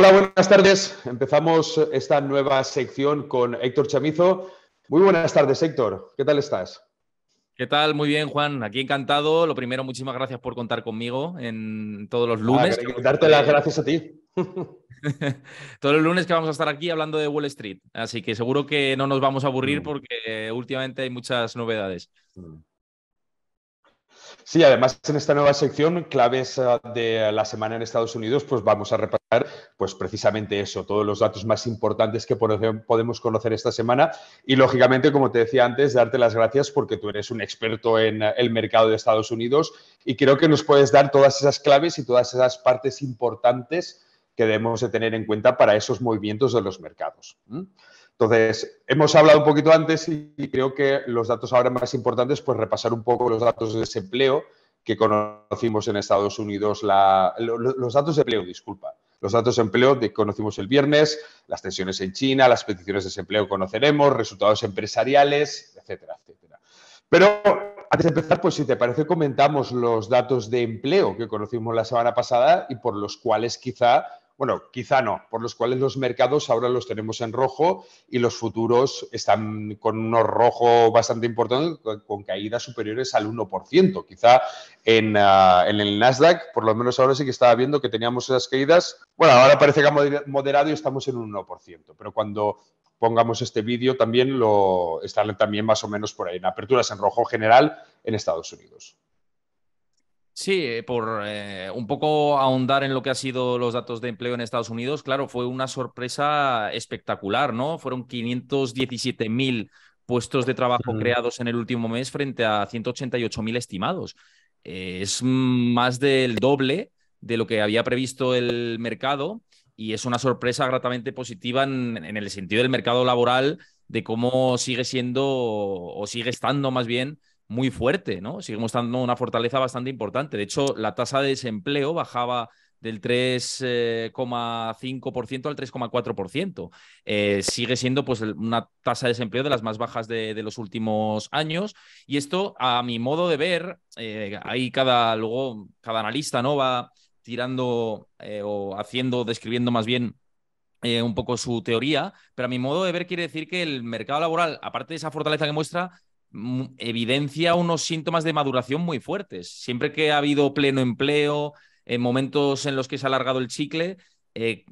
Hola, buenas tardes. Empezamos esta nueva sección con Héctor Chamizo. Muy buenas tardes, Héctor. ¿Qué tal estás? ¿Qué tal? Muy bien, Juan. Aquí encantado. Lo primero, muchísimas gracias por contar conmigo en todos los ah, lunes. darte las gracias a ti. todos los lunes que vamos a estar aquí hablando de Wall Street. Así que seguro que no nos vamos a aburrir mm. porque últimamente hay muchas novedades. Mm. Sí, además en esta nueva sección, claves ah, de la semana en Estados Unidos, pues vamos a repasar pues precisamente eso, todos los datos más importantes que podemos conocer esta semana y lógicamente, como te decía antes, darte las gracias porque tú eres un experto en eh, el mercado de Estados Unidos y creo que nos puedes dar todas esas claves y todas esas partes importantes que debemos de tener en cuenta para esos movimientos de los mercados. Entonces, hemos hablado un poquito antes y creo que los datos ahora más importantes, pues repasar un poco los datos de desempleo que conocimos en Estados Unidos, los datos de empleo, disculpa, los datos de empleo que conocimos el viernes, las tensiones en China, las peticiones de desempleo conoceremos, resultados empresariales, etcétera, etcétera. Pero antes de empezar, pues si te parece, comentamos los datos de empleo que conocimos la semana pasada y por los cuales quizá bueno, quizá no, por los cuales los mercados ahora los tenemos en rojo y los futuros están con unos rojos bastante importantes, con, caídas superiores al 1%. Quizá en, ah, en, el Nasdaq, por lo menos ahora sí que estaba viendo que teníamos esas caídas. Bueno, ahora parece que ha moderado y estamos en un 1%, pero cuando pongamos este vídeo también lo estarán también más o menos por ahí, en aperturas en rojo general en Estados Unidos. Sí, eh, por eh, un poco ahondar en lo que han sido los datos de empleo en Estados Unidos, claro, fue una sorpresa espectacular, ¿no? Fueron 517.000 puestos de trabajo creados en el último mes frente a 188.000 estimados. Eh, es más del doble de lo que había previsto el mercado y es una sorpresa gratamente positiva en el sentido del mercado laboral, de cómo sigue siendo o sigue estando más bien muy fuerte, ¿no? Sigue mostrando una fortaleza bastante importante. De hecho, la tasa de desempleo bajaba del 3,5% eh, al 3,4%. Eh, sigue siendo pues, una tasa de desempleo de las más bajas de, los últimos años. Y esto, a mi modo de ver, eh, ahí cada, luego, cada analista ¿no? va tirando o haciendo, describiendo más bien un poco su teoría, pero a mi modo de ver quiere decir que el mercado laboral, aparte de esa fortaleza que muestra, evidencia unos síntomas de maduración muy fuertes. Siempre que ha habido pleno empleo, en momentos en los que se ha alargado el chicle, eh,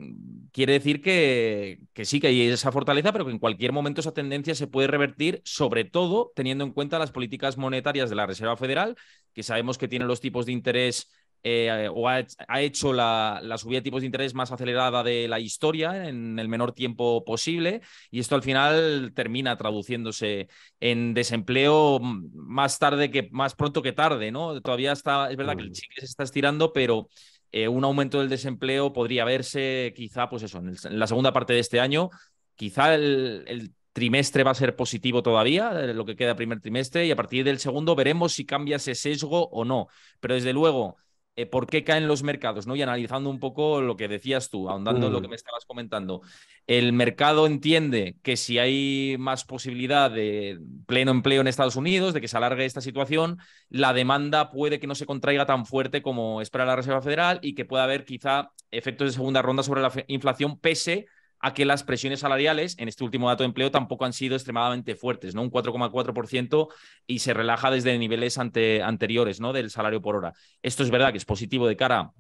quiere decir que, que, sí que hay esa fortaleza, pero que en cualquier momento esa tendencia se puede revertir, sobre todo teniendo en cuenta las políticas monetarias de la Reserva Federal, que sabemos que tienen los tipos de interés eh, o ha, hecho la, subida de tipos de interés más acelerada de la historia en el menor tiempo posible y esto al final termina traduciéndose en desempleo más tarde que más pronto que tarde, ¿no? Todavía está, es verdad que el mm. chicle se está estirando, pero eh, un aumento del desempleo podría verse quizá, pues eso, en, la segunda parte de este año, quizá el, el trimestre va a ser positivo todavía, eh, lo que queda primer trimestre, y a partir del segundo veremos si cambia ese sesgo o no. Pero desde luego, eh, por qué caen los mercados, ¿no? Y analizando un poco lo que decías tú, ahondando en lo mm. que me estabas comentando. El mercado entiende que si hay más posibilidad de pleno empleo en Estados Unidos, de que se alargue esta situación, la demanda puede que no se contraiga tan fuerte como espera la Reserva Federal y que pueda haber quizá efectos de segunda ronda sobre la inflación, pese a que las presiones salariales en este último dato de empleo tampoco han sido extremadamente fuertes, ¿no? Un 4,4% y se relaja desde niveles anteriores, ¿no? Del salario por hora. Esto es verdad que es positivo de cara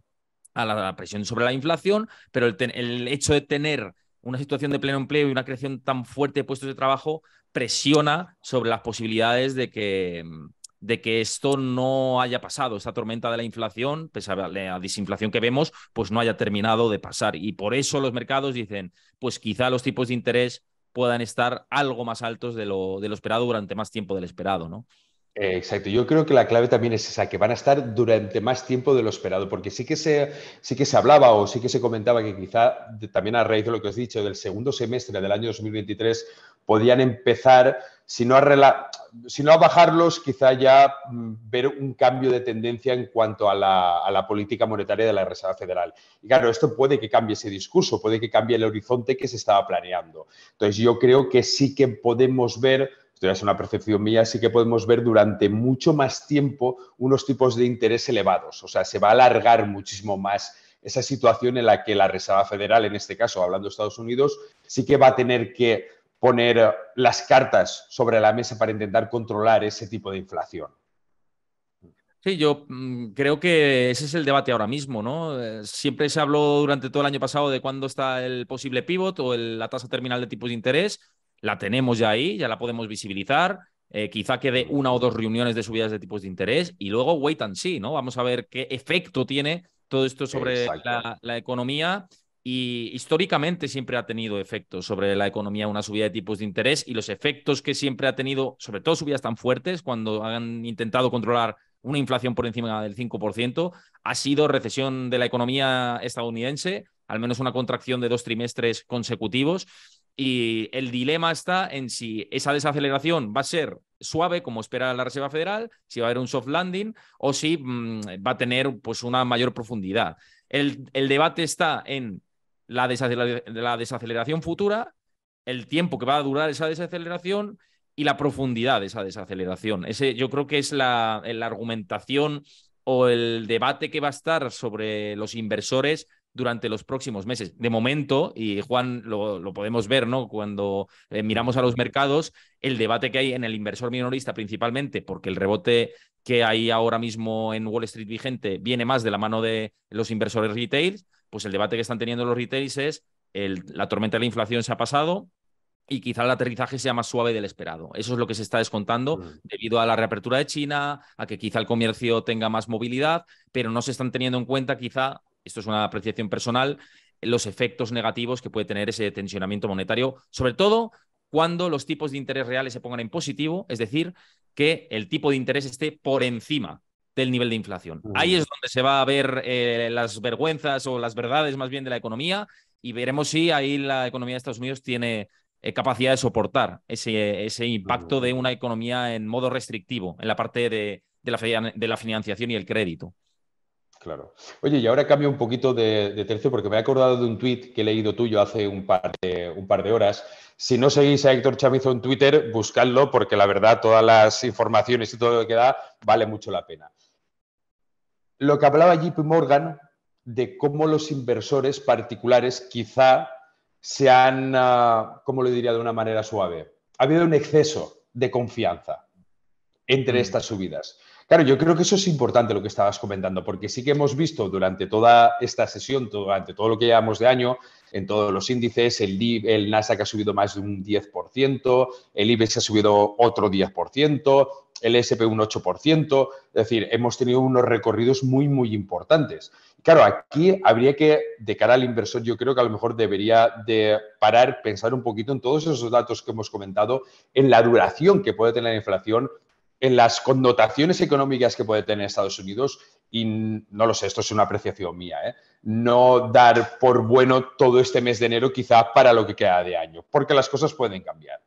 a la, presión sobre la inflación, pero el hecho de tener una situación de pleno empleo y una creación tan fuerte de puestos de trabajo presiona sobre las posibilidades de que, mm, de que esto no haya pasado, esta tormenta de la inflación, pese a la desinflación que vemos, pues no haya terminado de pasar. Y por eso los mercados dicen, pues quizá los tipos de interés puedan estar algo más altos de lo, esperado durante más tiempo del esperado, ¿no? Eh, exacto, yo creo que la clave también es esa, que van a estar durante más tiempo de lo esperado, porque sí que se, sí que se hablaba o sí que se comentaba que quizá también a raíz de lo que os he dicho, del segundo semestre del año 2023 podían empezar, si no, a bajarlos, quizá ya mm, ver un cambio de tendencia en cuanto a la, a la, política monetaria de la Reserva Federal. Y claro, esto puede que cambie ese discurso, puede que cambie el horizonte que se estaba planeando. Entonces, yo creo que sí que podemos ver, esto ya es una percepción mía, sí que podemos ver durante mucho más tiempo unos tipos de interés elevados. O sea, se va a alargar muchísimo más esa situación en la que la Reserva Federal, en este caso, hablando de Estados Unidos, sí que va a tener que poner eh, las cartas sobre la mesa para intentar controlar ese tipo de inflación. Sí, yo mm, creo que ese es el debate ahora mismo, ¿no? Eh, siempre se habló durante todo el año pasado de cuándo está el posible pivot o la tasa terminal de tipos de interés. La tenemos ya ahí, ya la podemos visibilizar. Eh, quizá quede una o dos reuniones de subidas de tipos de interés y luego wait and see, ¿no? Vamos a ver qué efecto tiene todo esto sobre la economía y históricamente siempre ha tenido efectos sobre la economía una subida de tipos de interés y los efectos que siempre ha tenido, sobre todo subidas tan fuertes cuando han intentado controlar una inflación por encima del 5%, ha sido recesión de la economía estadounidense, al menos una contracción de dos trimestres consecutivos. Y el dilema está en si esa desaceleración va a ser suave, como espera la Reserva Federal, si va a haber un soft landing o si mm, va a tener pues, una mayor profundidad. el debate está en la, desaceleración futura, el tiempo que va a durar esa desaceleración y la profundidad de esa desaceleración. Ese, yo creo que es la, la, argumentación o el debate que va a estar sobre los inversores durante los próximos meses. De momento, y Juan lo, podemos ver, ¿no? Cuando eh, miramos a los mercados, el debate que hay en el inversor minorista principalmente, porque el rebote que hay ahora mismo en Wall Street vigente viene más de la mano de los inversores retail, pues el debate que están teniendo los retails es el, la tormenta de la inflación se ha pasado, y quizá el aterrizaje sea más suave del esperado. Eso es lo que se está descontando mm. debido a la reapertura de China, a que quizá el comercio tenga más movilidad, pero no se están teniendo en cuenta quizá esto es una apreciación personal, los efectos negativos que puede tener ese tensionamiento monetario, sobre todo cuando los tipos de interés reales se pongan en positivo, es decir, que el tipo de interés esté por encima del nivel de inflación. Ahí es donde se va a ver eh, las vergüenzas o las verdades más bien de la economía y veremos si ahí la economía de Estados Unidos tiene eh, capacidad de soportar ese, impacto de una economía en modo restrictivo en la parte de la financiación y el crédito. Claro. Oye, y ahora cambio un poquito de, tercio porque me he acordado de un tuit que he leído tuyo hace un par de, horas. Si no seguís a Héctor Chamizo en Twitter, buscadlo porque la verdad todas las informaciones y todo lo que da vale mucho la pena. Lo que hablaba JP Morgan de cómo los inversores particulares quizá se han, ah, ¿cómo lo diría de una manera suave? Ha habido un exceso de confianza entre mm. estas subidas. Claro, yo creo que eso es importante lo que estabas comentando, porque sí que hemos visto durante toda esta sesión, durante todo lo que llevamos de año, en todos los índices, el, el Nasdaq ha subido más de un 10%, el IBEX ha subido otro 10%, el SP un 8%, es decir, hemos tenido unos recorridos muy, muy importantes. Claro, aquí habría que, de cara al inversor, yo creo que a lo mejor debería de parar, pensar un poquito en todos esos datos que hemos comentado, en la duración que puede tener la inflación en las connotaciones económicas que puede tener Estados Unidos, y no lo sé, esto es una apreciación mía, ¿eh? no dar por bueno todo este mes de enero quizá para lo que queda de año, porque las cosas pueden cambiar.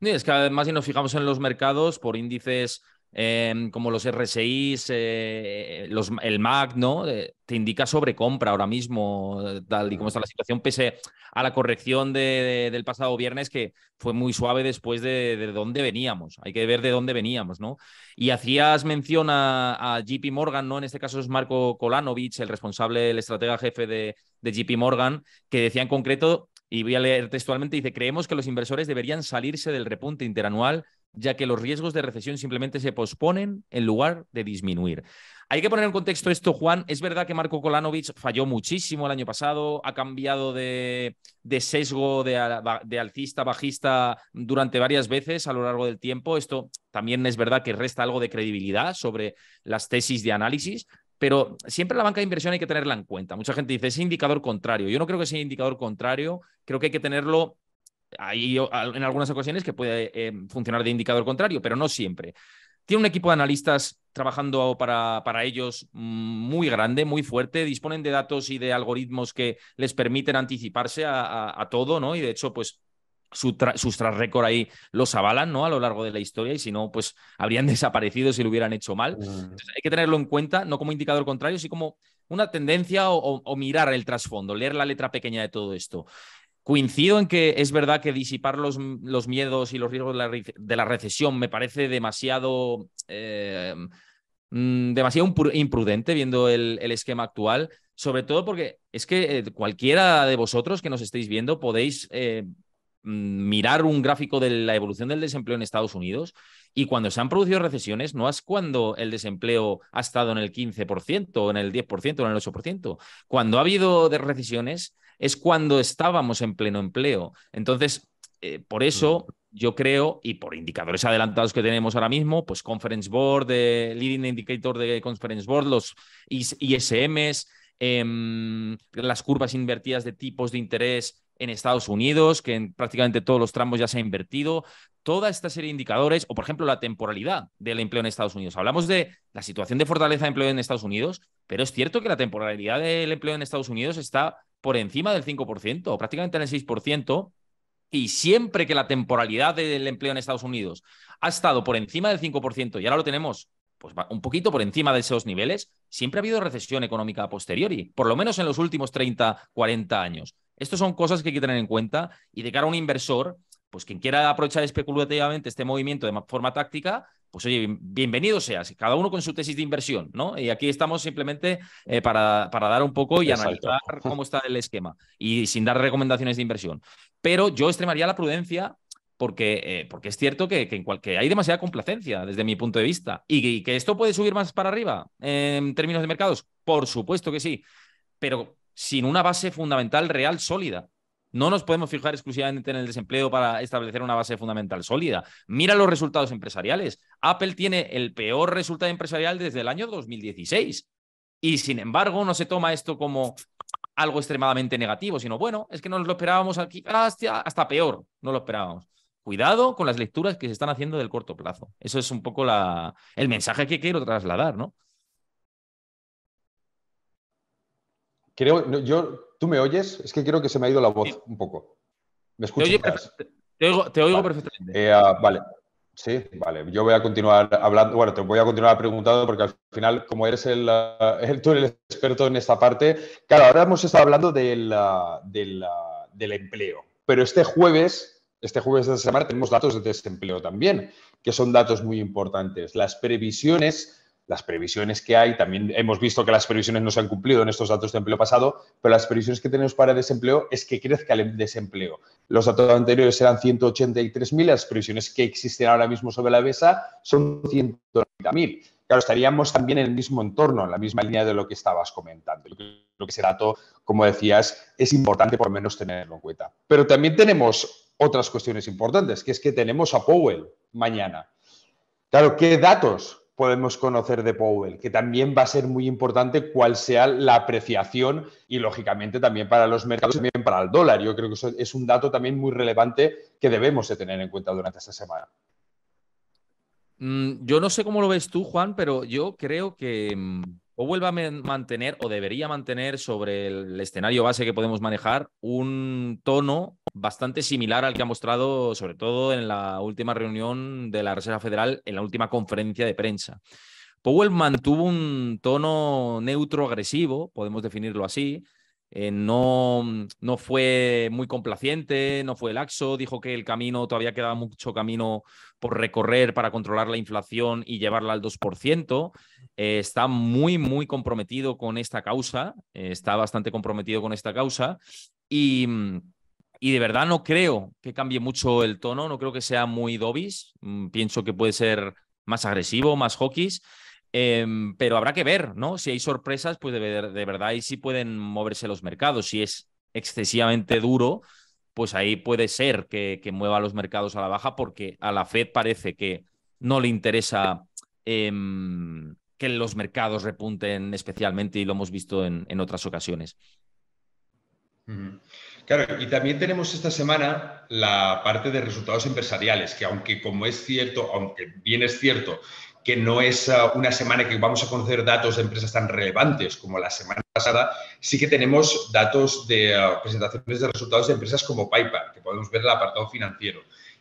es que además si nos fijamos en los mercados por índices Em, como los RSIs, eh, eh, el MAC, ¿no? Eh, te indica sobrecompra ahora mismo, tal y como está la situación, pese a la corrección del pasado viernes, que fue muy suave después de, de, dónde veníamos. Hay que ver de dónde veníamos, ¿no? Y hacías mención a, JP Morgan, ¿no? En este caso es Marco Kolanovich, el responsable, el estratega jefe de, de JP Morgan, que decía en concreto y voy a leer textualmente, dice, creemos que los inversores deberían salirse del repunte interanual ya que los riesgos de recesión simplemente se posponen en lugar de disminuir. Hay que poner en contexto esto, Juan. Es verdad que Marco Kolanovic falló muchísimo el año pasado, ha cambiado de, sesgo de, de, alcista, bajista durante varias veces a lo largo del tiempo. Esto también es verdad que resta algo de credibilidad sobre las tesis de análisis. Pero siempre la banca de inversión hay que tenerla en cuenta. Mucha gente dice, es indicador contrario. Yo no creo que sea indicador contrario. Creo que hay que tenerlo hay en algunas ocasiones que puede eh, funcionar de indicador contrario, pero no siempre. Tiene un equipo de analistas trabajando para, ellos mm, muy grande, muy fuerte. Disponen de datos y de algoritmos que les permiten anticiparse a, todo, ¿no? Y de hecho, pues su sus tras récord ahí los avalan, ¿no? A lo largo de la historia y si no, pues habrían desaparecido si lo hubieran hecho mal. Mm. hay que tenerlo en cuenta, no como indicador contrario, sino como una tendencia o mirar el trasfondo, leer la letra pequeña de todo esto. Coincido en que es verdad que disipar los, miedos y los riesgos de la, recesión me parece demasiado, eh, mm, demasiado imprudente viendo el, esquema actual, sobre todo porque es que eh, cualquiera de vosotros que nos estéis viendo podéis eh, mm, mirar un gráfico de la evolución del desempleo en Estados Unidos y cuando se han producido recesiones no es cuando el desempleo ha estado en el 15%, en el 10%, o en el 8%. Cuando ha habido recesiones, es cuando estábamos en pleno empleo. Entonces, eh, por eso mm. yo creo, y por indicadores adelantados que tenemos ahora mismo, pues Conference Board, de eh, Leading Indicator de Conference Board, los ISMs, em, las curvas invertidas de tipos de interés en Estados Unidos, que en prácticamente todos los tramos ya se ha invertido, toda esta serie de indicadores, o por ejemplo la temporalidad del empleo en Estados Unidos. Hablamos de la situación de fortaleza de empleo en Estados Unidos, pero es cierto que la temporalidad del empleo en Estados Unidos está por encima del 5%, prácticamente en el 6%, y siempre que la temporalidad del empleo en Estados Unidos ha estado por encima del 5% y ahora lo tenemos pues, un poquito por encima de esos niveles, siempre ha habido recesión económica posterior posteriori, por lo menos en los últimos 30, 40 años. Estas son cosas que hay que tener en cuenta y de cara a un inversor, pues quien quiera aprovechar especulativamente este movimiento de forma táctica, pues oye, bienvenido seas, cada uno con su tesis de inversión, ¿no? Y aquí estamos simplemente eh, para, para, dar un poco y analizar cómo está el esquema y sin dar recomendaciones de inversión. Pero yo extremaría la prudencia porque, eh, porque es cierto que, hay demasiada complacencia desde mi punto de vista y que esto puede subir más para arriba en términos de mercados, por supuesto que sí, pero sin una base fundamental real sólida. No nos podemos fijar exclusivamente en el desempleo para establecer una base fundamental sólida. Mira los resultados empresariales. Apple tiene el peor resultado empresarial desde el año 2016. Y sin embargo, no se toma esto como algo extremadamente negativo, sino bueno, es que nos lo esperábamos aquí hasta, peor, no lo esperábamos. Cuidado con las lecturas que se están haciendo del corto plazo. Eso es un poco la, el mensaje que quiero trasladar, ¿no? Creo, yo ¿Tú me oyes? Es que quiero que se me ha ido la voz un poco. ¿Me escuchas? Te, oigo, perfectamente. Eh, ah, vale. Sí, vale. Yo voy a continuar hablando, bueno, te voy a continuar preguntando porque al final, como eres el, ah, tú el experto en esta parte, claro, ahora hemos estado hablando del, ah, del empleo, pero este jueves, este jueves de esta semana tenemos datos de desempleo también, que son datos muy importantes. Las previsiones las previsiones que hay, también hemos visto que las previsiones no se han cumplido en estos datos de empleo pasado, pero las previsiones que tenemos para desempleo es que crezca el desempleo. Los datos anteriores eran 183.000, las previsiones que existen ahora mismo sobre la mesa son 190.000. Claro, estaríamos también en el mismo entorno, en la misma línea de lo que estabas comentando. Lo creo que ese dato, como decías, es importante por lo menos tenerlo en cuenta. Pero también tenemos otras cuestiones importantes, que es que tenemos a Powell mañana. Claro, ¿qué datos podemos conocer de Powell, que también va a ser muy importante cuál sea la apreciación y, lógicamente, también para los mercados, también para el dólar. Yo creo que eso es un dato también muy relevante que debemos de tener en cuenta durante esta semana. Mm, yo no sé cómo lo ves tú, Juan, pero yo creo que mm, Powell va a mantener o debería mantener sobre el escenario base que podemos manejar un tono bastante similar al que ha mostrado, sobre todo en la última reunión de la Reserva Federal, en la última conferencia de prensa. Powell mantuvo un tono neutro-agresivo, podemos definirlo así. Eh, no, mm, no fue muy complaciente, no fue laxo, dijo que el camino todavía quedaba mucho camino por recorrer para controlar la inflación y llevarla al 2%. Eh, está muy, muy comprometido con esta causa, eh, está bastante comprometido con esta causa y mm, y de verdad no creo que cambie mucho el tono, no creo que sea muy Dobis, mm, pienso que puede ser más agresivo, más hockeys, em, pero habrá que ver, ¿no? Si hay sorpresas, pues de, verdad ahí sí pueden moverse los mercados, si es excesivamente duro, pues ahí puede ser que, mueva los mercados a la baja porque a la Fed parece que no le interesa em, que los mercados repunten especialmente y lo hemos visto en, otras ocasiones. Claro, y también tenemos esta semana la parte de resultados empresariales, que aunque como es cierto, aunque bien es cierto que no es ah, una semana que vamos a conocer datos de empresas tan relevantes como la semana pasada, sí que tenemos datos de ah, presentaciones de resultados de empresas como PayPal, que podemos ver en el apartado financiero.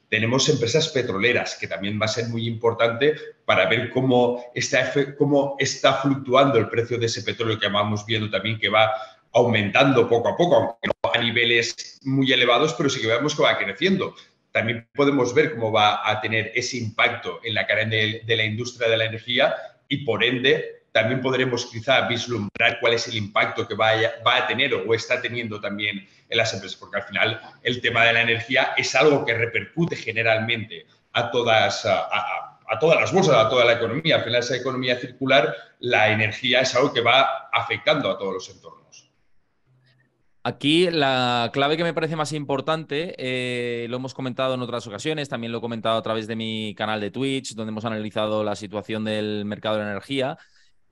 Tenemos empresas petroleras, que también va a ser muy importante para ver cómo está, cómo está fluctuando el precio de ese petróleo que vamos viendo también que va aumentando poco a poco, aunque no a niveles muy elevados, pero sí que vemos que va creciendo. También podemos ver cómo va a tener ese impacto en la cara de, la industria de la energía y por ende también podremos quizá vislumbrar cuál es el impacto que va a tener o está teniendo también en las empresas, porque al final el tema de la energía es algo que repercute generalmente a todas, a, a todas las bolsas, a toda la economía. Al final esa economía circular, la energía es algo que va afectando a todos los entornos. Aquí la clave que me parece más importante, eh, lo hemos comentado en otras ocasiones, también lo he comentado a través de mi canal de Twitch, donde hemos analizado la situación del mercado de la energía.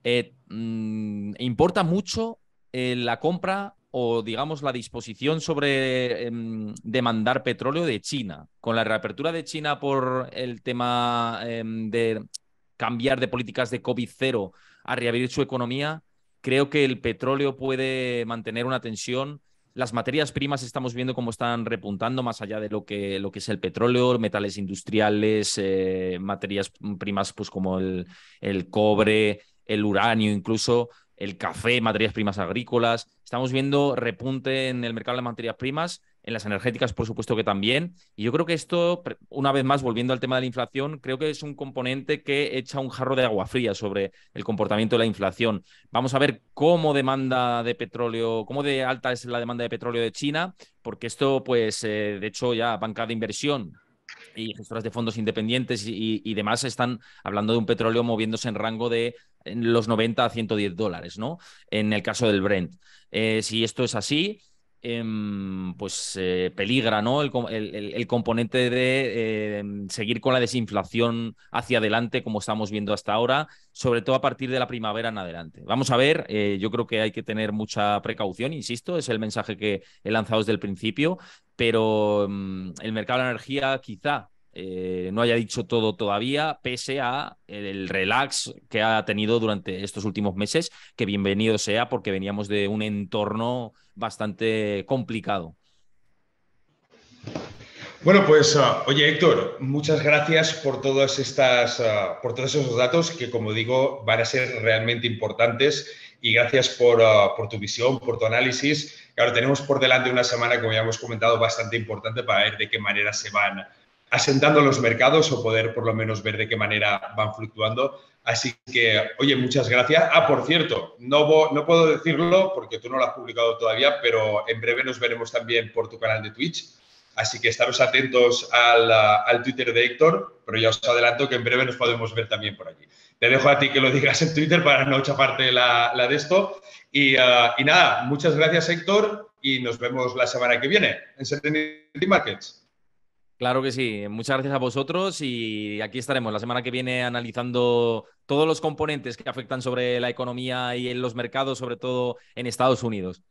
Eh, mm, importa mucho eh, la compra o, digamos, la disposición sobre em, demandar petróleo de China. Con la reapertura de China por el tema em, de cambiar de políticas de COVID-0 a reabrir su economía, Creo que el petróleo puede mantener una tensión. Las materias primas estamos viendo cómo están repuntando más allá de lo que, lo que es el petróleo, metales industriales, eh, materias primas pues como el, el cobre, el uranio incluso, el café, materias primas agrícolas. Estamos viendo repunte en el mercado de materias primas en las energéticas, por supuesto que también. Y yo creo que esto, una vez más, volviendo al tema de la inflación, creo que es un componente que echa un jarro de agua fría sobre el comportamiento de la inflación. Vamos a ver cómo demanda de petróleo, cómo de alta es la demanda de petróleo de China, porque esto, pues, eh, de hecho, ya banca de inversión y gestoras de fondos independientes y, demás están hablando de un petróleo moviéndose en rango de los 90 a 110 dólares, ¿no? En el caso del Brent. Eh, si esto es así, Em, pues eh, peligra ¿no? el, componente de em, seguir con la desinflación hacia adelante, como estamos viendo hasta ahora, sobre todo a partir de la primavera en adelante. Vamos a ver, eh, yo creo que hay que tener mucha precaución, insisto, es el mensaje que he lanzado desde el principio, pero em, el mercado de la energía quizá eh, no haya dicho todo todavía, pese a el relax que ha tenido durante estos últimos meses, que bienvenido sea porque veníamos de un entorno bastante complicado. Bueno, pues ah, oye Héctor, muchas gracias por todas estas, ah, por todos esos datos que como digo van a ser realmente importantes y gracias por, ah, por tu visión, por tu análisis. Ahora tenemos por delante una semana, como ya hemos comentado, bastante importante para ver de qué manera se van asentando los mercados o poder por lo menos ver de qué manera van fluctuando. Así que, oye, muchas gracias. Ah, por cierto, no, no puedo decirlo porque tú no lo has publicado todavía, pero en breve nos veremos también por tu canal de Twitch. Así que estaros atentos al, ah, al Twitter de Héctor, pero ya os adelanto que en breve nos podemos ver también por allí Te dejo a ti que lo digas en Twitter para no chaparte la, la de esto. Y, ah, y, nada, muchas gracias Héctor y nos vemos la semana que viene en Serenity Markets. Claro que sí. Muchas gracias a vosotros y aquí estaremos la semana que viene analizando todos los componentes que afectan sobre la economía y en los mercados, sobre todo en Estados Unidos.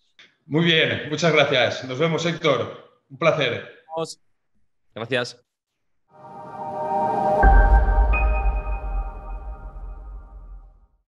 Muy bien, muchas gracias. Nos vemos, Héctor. Un placer. Gracias.